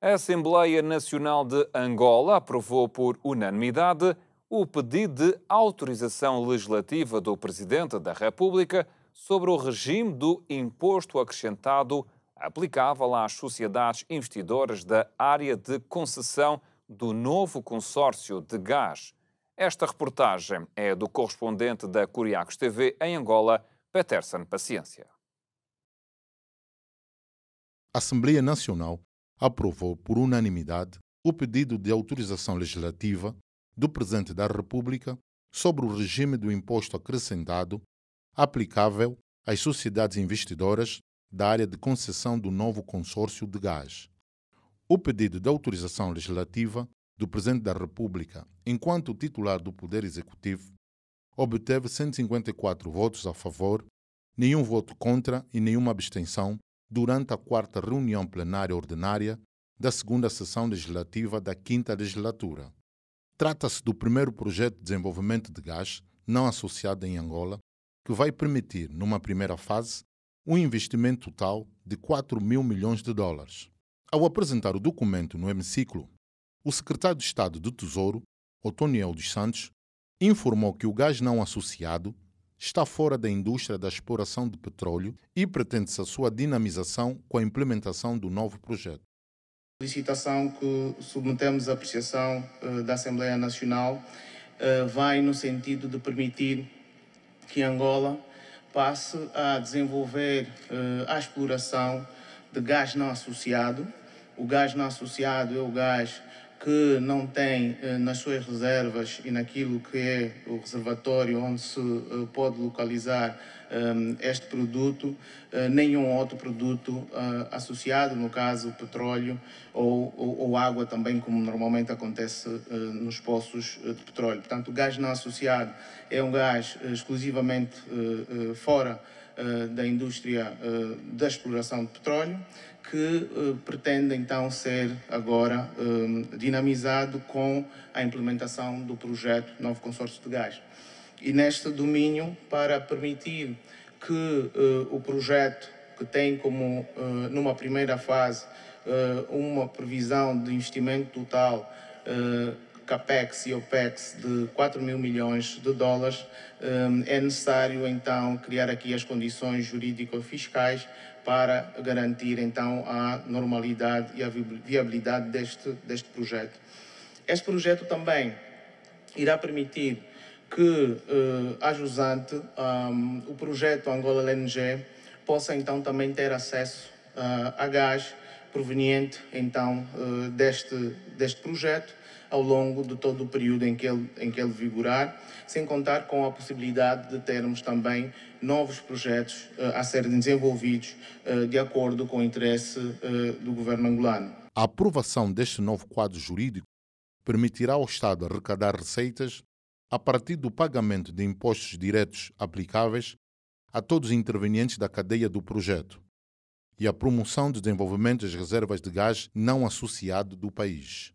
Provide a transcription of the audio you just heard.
A Assembleia Nacional de Angola aprovou por unanimidade o pedido de autorização legislativa do Presidente da República sobre o regime do imposto acrescentado aplicável às sociedades investidoras da área de concessão do novo consórcio de gás. Esta reportagem é do correspondente da Curiacos TV em Angola, Peterson Paciência. A Assembleia Nacional aprovou por unanimidade o pedido de autorização legislativa do Presidente da República sobre o regime do imposto acrescentado aplicável às sociedades investidoras da área de concessão do novo consórcio de gás. O pedido de autorização legislativa do Presidente da República, enquanto titular do Poder Executivo, obteve 154 votos a favor, nenhum voto contra e nenhuma abstenção, durante a quarta reunião plenária ordinária da segunda sessão legislativa da quinta legislatura. Trata-se do primeiro projeto de desenvolvimento de gás não associado em Angola, que vai permitir, numa primeira fase, um investimento total de 4 mil milhões de dólares. Ao apresentar o documento no hemiciclo, o secretário de Estado do Tesouro, Otoniel dos Santos, informou que o gás não associado está fora da indústria da exploração de petróleo e pretende-se a sua dinamização com a implementação do novo projeto. A Licitação que submetemos à apreciação eh, da Assembleia Nacional eh, vai no sentido de permitir que Angola passe a desenvolver eh, a exploração de gás não associado. O gás não associado é o gás que não tem eh, nas suas reservas e naquilo que é o reservatório onde se eh, pode localizar ehm, este produto, eh, nenhum outro produto associado, no caso petróleo ou, ou, ou água também, como normalmente acontece nos poços de petróleo. Portanto, o gás não associado é um gás exclusivamente fora eh, da indústria eh, da exploração de petróleo, que eh, pretende então ser agora dinamizado com a implementação do projeto Novo Consórcio de Gás. E neste domínio, para permitir que o projeto, que tem como, numa primeira fase, uma previsão de investimento total CAPEX e OPEX de 4 mil milhões de dólares, hum, é necessário então criar aqui as condições jurídico-fiscais para garantir então a normalidade e a viabilidade deste, deste projeto. Este projeto também irá permitir que hum, a Jusante, hum, o projeto Angola LNG, possa então também ter acesso a gás proveniente então eh, deste, deste projeto ao longo de todo o período em que, ele, em que ele vigorar, sem contar com a possibilidade de termos também novos projetos eh, a serem desenvolvidos eh, de acordo com o interesse do governo angolano. A aprovação deste novo quadro jurídico permitirá ao Estado arrecadar receitas a partir do pagamento de impostos diretos aplicáveis a todos os intervenientes da cadeia do projeto e a promoção do desenvolvimento das reservas de gás não associado do país.